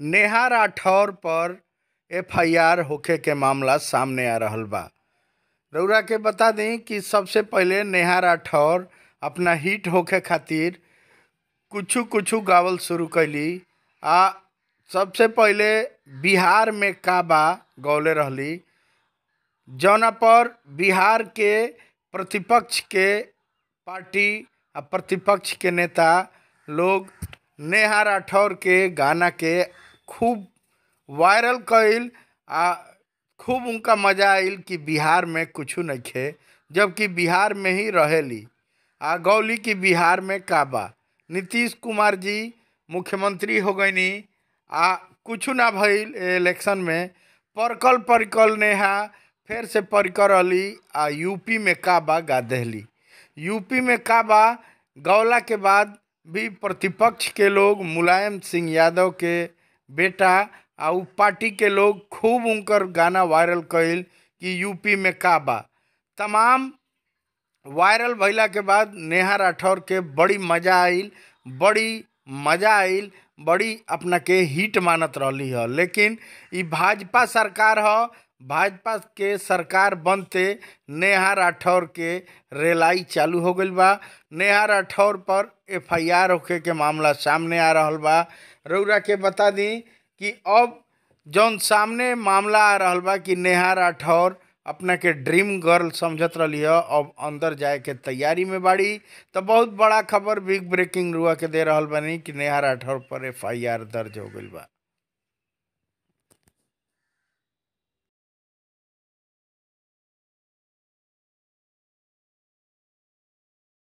नेहा राठौर पर एफआईआर होखे के मामला सामने आ रहा बा रौरा के बता दी कि सबसे पहले नेहा राठौर अपना हिट होखे खातिर कुछ कुछ गावल शुरू कैली आ सबसे पहले बिहार में काबा गौले रहली जौना पर बिहार के प्रतिपक्ष के पार्टी आ प्रतिपक्ष के नेता लोग नेहा राठौर के गाना के खूब वायरल कैल आ खूब उनका मजा आई कि बिहार में कुछ नहीं है जबकि बिहार में ही रहेली आ गौली कि बिहार में का बा नीतीश कुमार जी मुख्यमंत्री हो नहीं आ कुछ ना भइल इलेक्शन में परकल ने नेहा फिर से परकर अली आ यूपी में का बा गा दहली यूपी में का बा गौला के बाद भी प्रतिपक्ष के लोग मुलायम सिंह यादव के बेटा आ पार्टी के लोग खूब उनकर गाना वायरल कल कि यूपी में का बा तमाम वायरल भैला के बाद नेहा राठौर के बड़ी मज़ा आई बड़ी मज़ा आई बड़ी अपना के हिट मानत रही है लेकिन भाजपा सरकार है भाजपा के सरकार बनते नेहा राठौर के रेलाई चालू हो गई बा नेहा राठौर पर एफआईआर होखे के मामला सामने आ रहा बा रउरा के बता दी कि अब जौन सामने मामला आ रहा बा कि नेहा राठौर अपना के ड्रीम गर्ल समझत रही है अब अंदर जाए के तैयारी में बाड़ी तो बहुत बड़ा खबर बिग ब्रेकिंग रुआ के दे रहा बनी कि नेहा राठौर पर एफ दर्ज हो गई बा